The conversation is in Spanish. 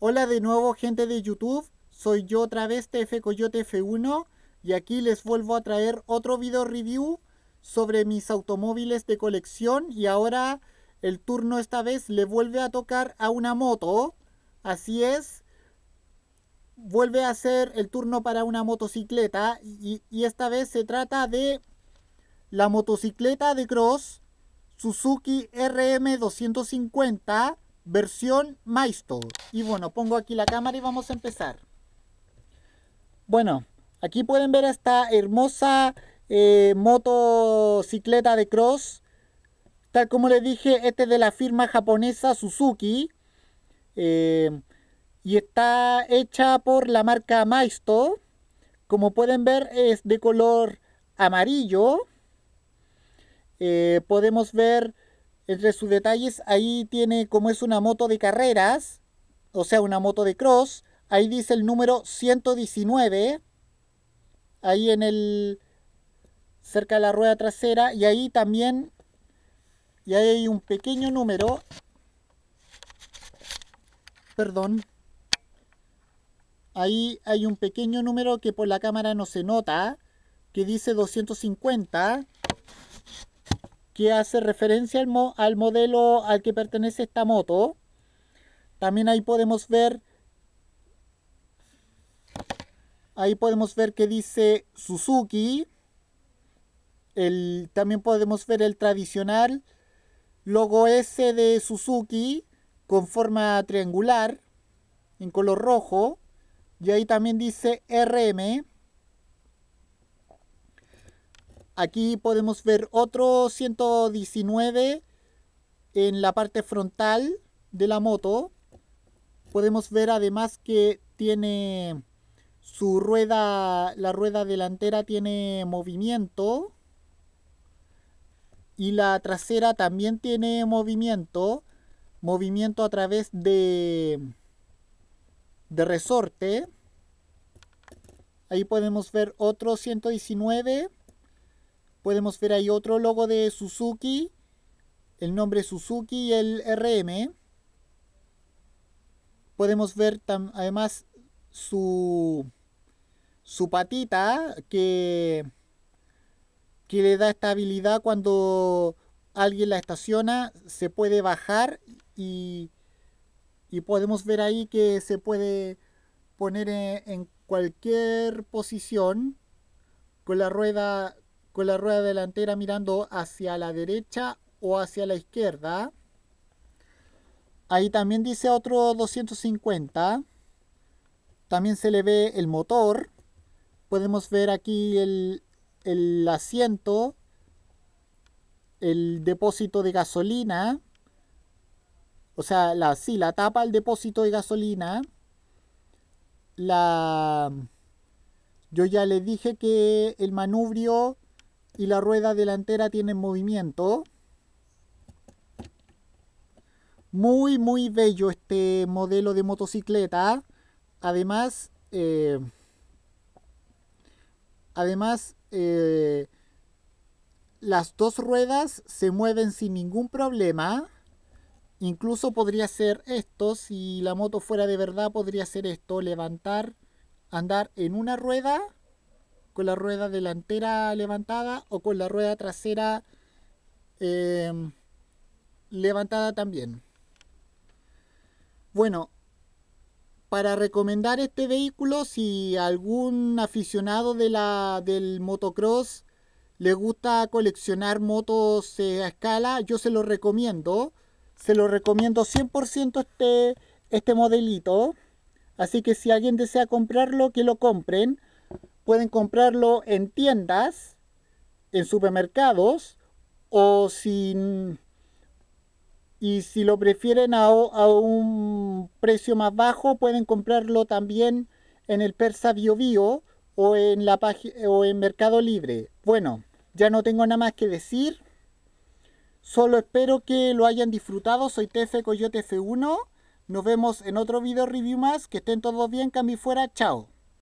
Hola de nuevo gente de YouTube, soy yo otra vez TF Coyote F1 y aquí les vuelvo a traer otro video review sobre mis automóviles de colección y ahora el turno esta vez le vuelve a tocar a una moto, así es, vuelve a ser el turno para una motocicleta y, y esta vez se trata de la motocicleta de Cross Suzuki RM250 versión Maisto Y bueno, pongo aquí la cámara y vamos a empezar. Bueno, aquí pueden ver esta hermosa eh, motocicleta de cross. Tal como les dije, este es de la firma japonesa Suzuki. Eh, y está hecha por la marca Maisto. Como pueden ver es de color amarillo. Eh, podemos ver entre sus detalles, ahí tiene como es una moto de carreras, o sea, una moto de cross. Ahí dice el número 119, ahí en el cerca de la rueda trasera y ahí también y ahí hay un pequeño número perdón ahí hay un pequeño número que por la cámara no se nota que dice 250 que hace referencia al, modelo al que pertenece esta moto. También ahí podemos ver ahí podemos ver que dice Suzuki. El, también podemos ver el tradicional logo S de Suzuki con forma triangular en color rojo. Y ahí también dice RM. Aquí podemos ver otro 119 en la parte frontal de la moto. Podemos ver además que tiene su rueda, la rueda delantera tiene movimiento y la trasera también tiene movimiento, movimiento a través de, de resorte. Ahí podemos ver otro 119 Podemos ver ahí otro logo de Suzuki, el nombre Suzuki y el RM. Podemos ver además su, su patita que, que le da estabilidad cuando alguien la estaciona, se puede bajar y, podemos ver ahí que se puede poner en cualquier posición con la rueda con la rueda delantera mirando hacia la derecha o hacia la izquierda. Ahí también dice otro 250. También se le ve el motor. Podemos ver aquí el, asiento, el depósito de gasolina. O sea, la, sí, la tapa, el depósito de gasolina. La... Yo ya le dije que el manubrio y la rueda delantera tiene movimiento. Muy, muy bello este modelo de motocicleta. Además, eh, además eh, las dos ruedas se mueven sin ningún problema. Incluso podría ser esto, si la moto fuera de verdad, podría ser esto, levantar, andar en una rueda con la rueda delantera levantada o con la rueda trasera em, levantada también. Bueno, para recomendar este vehículo, si algún aficionado de la, del motocross le gusta coleccionar motos eh, a escala, yo se lo recomiendo. Se lo recomiendo 100% este, este modelito. Así que si alguien desea comprarlo, que lo compren. Pueden comprarlo en tiendas, en supermercados o sin... Y si lo prefieren a, un precio más bajo, pueden comprarlo también en el Persa Bio Bio o en, la o en Mercado Libre. Bueno, ya no tengo nada más que decir. Solo espero que lo hayan disfrutado. Soy Tefe Coyote F1. Nos vemos en otro video review más. Que estén todos bien, mí fuera. Chao.